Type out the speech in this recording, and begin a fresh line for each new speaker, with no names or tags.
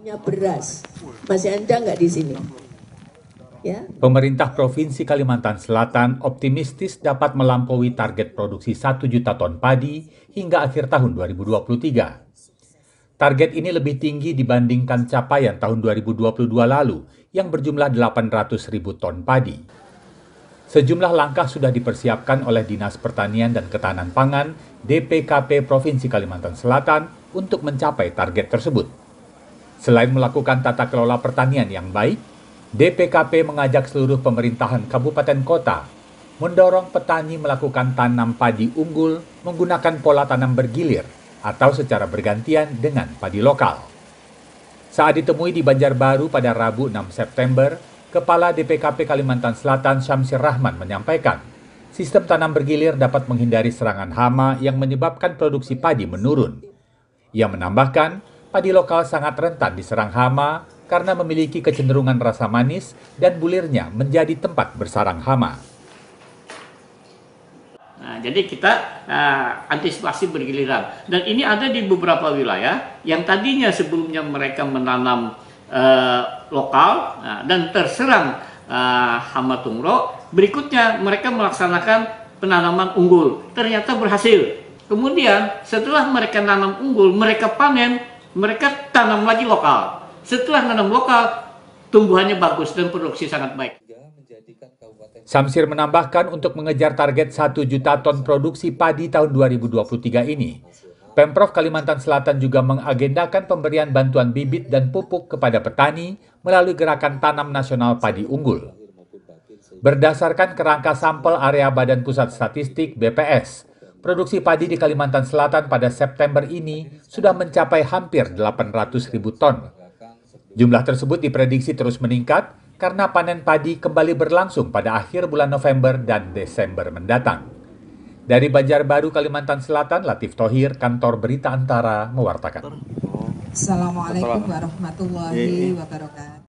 punya beras. Masih ada nggak di sini? Ya.
Pemerintah Provinsi Kalimantan Selatan optimistis dapat melampaui target produksi 1 juta ton padi hingga akhir tahun 2023. Target ini lebih tinggi dibandingkan capaian tahun 2022 lalu yang berjumlah 800 ribu ton padi. Sejumlah langkah sudah dipersiapkan oleh Dinas Pertanian dan Ketahanan Pangan DPKP Provinsi Kalimantan Selatan untuk mencapai target tersebut. Selain melakukan tata kelola pertanian yang baik, DPKP mengajak seluruh pemerintahan kabupaten kota mendorong petani melakukan tanam padi unggul menggunakan pola tanam bergilir atau secara bergantian dengan padi lokal. Saat ditemui di Banjarbaru pada Rabu 6 September, Kepala DPKP Kalimantan Selatan Syamsir Rahman menyampaikan, sistem tanam bergilir dapat menghindari serangan hama yang menyebabkan produksi padi menurun. Ia menambahkan, padi lokal sangat rentan diserang hama karena memiliki kecenderungan rasa manis dan bulirnya menjadi tempat bersarang hama.
Nah, jadi kita uh, antisipasi bergiliran. Dan ini ada di beberapa wilayah yang tadinya sebelumnya mereka menanam uh, lokal uh, dan terserang uh, hama tungro. Berikutnya mereka melaksanakan penanaman unggul. Ternyata berhasil. Kemudian setelah mereka nanam unggul, mereka panen, mereka tanam lagi lokal.
Setelah nanam lokal, tumbuhannya bagus dan produksi sangat baik. Samsir menambahkan untuk mengejar target 1 juta ton produksi padi tahun 2023 ini. Pemprov Kalimantan Selatan juga mengagendakan pemberian bantuan bibit dan pupuk kepada petani melalui gerakan tanam nasional padi unggul. Berdasarkan kerangka sampel area Badan Pusat Statistik BPS, Produksi padi di Kalimantan Selatan pada September ini sudah mencapai hampir 800 ribu ton. Jumlah tersebut diprediksi terus meningkat karena panen padi kembali berlangsung pada akhir bulan November dan Desember mendatang. Dari Banjarbaru, Kalimantan Selatan, Latif Tohir, Kantor Berita Antara, mewartakan. Assalamualaikum warahmatullahi iya, iya. wabarakatuh.